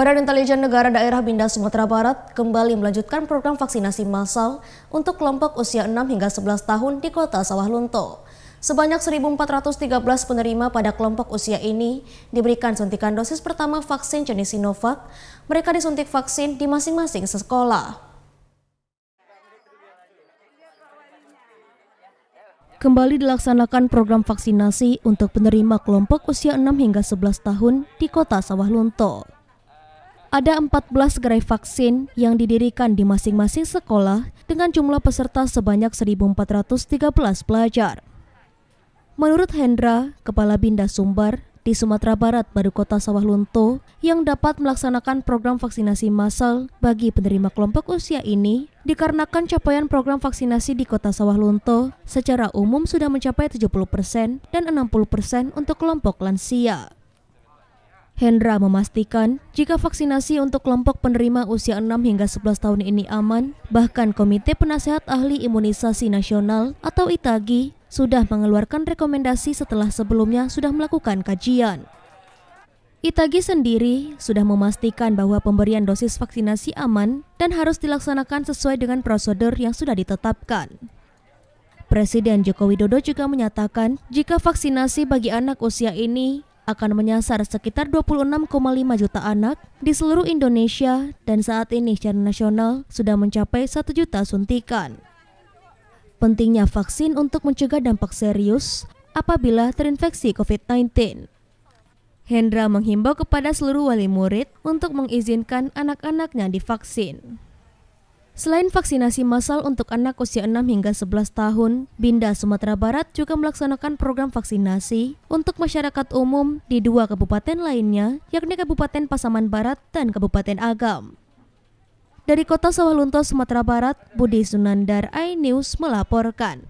Badan Intelijen Negara Daerah Binda Sumatera Barat kembali melanjutkan program vaksinasi massal untuk kelompok usia 6 hingga 11 tahun di kota Sawah Lunto. Sebanyak 1.413 penerima pada kelompok usia ini diberikan suntikan dosis pertama vaksin jenis Sinovac. Mereka disuntik vaksin di masing-masing sekolah. Kembali dilaksanakan program vaksinasi untuk penerima kelompok usia 6 hingga 11 tahun di kota Sawah Lunto. Ada 14 gerai vaksin yang didirikan di masing-masing sekolah dengan jumlah peserta sebanyak 1.413 pelajar. Menurut Hendra, Kepala Binda Sumbar, di Sumatera Barat baru kota Sawah Lunto yang dapat melaksanakan program vaksinasi massal bagi penerima kelompok usia ini dikarenakan capaian program vaksinasi di kota Sawah Lunto secara umum sudah mencapai 70% dan 60% untuk kelompok lansia. Hendra memastikan jika vaksinasi untuk kelompok penerima usia 6 hingga 11 tahun ini aman, bahkan Komite Penasehat Ahli Imunisasi Nasional atau ITAGI sudah mengeluarkan rekomendasi setelah sebelumnya sudah melakukan kajian. Itagi sendiri sudah memastikan bahwa pemberian dosis vaksinasi aman dan harus dilaksanakan sesuai dengan prosedur yang sudah ditetapkan. Presiden Joko Widodo juga menyatakan jika vaksinasi bagi anak usia ini akan menyasar sekitar 26,5 juta anak di seluruh Indonesia dan saat ini secara nasional sudah mencapai 1 juta suntikan. Pentingnya vaksin untuk mencegah dampak serius apabila terinfeksi COVID-19. Hendra menghimbau kepada seluruh wali murid untuk mengizinkan anak-anaknya divaksin. Selain vaksinasi massal untuk anak usia 6 hingga 11 tahun, Binda Sumatera Barat juga melaksanakan program vaksinasi untuk masyarakat umum di dua kabupaten lainnya, yakni Kabupaten Pasaman Barat dan Kabupaten Agam. Dari Kota Sawalunto, Sumatera Barat, Budi Sunandar, iNews melaporkan.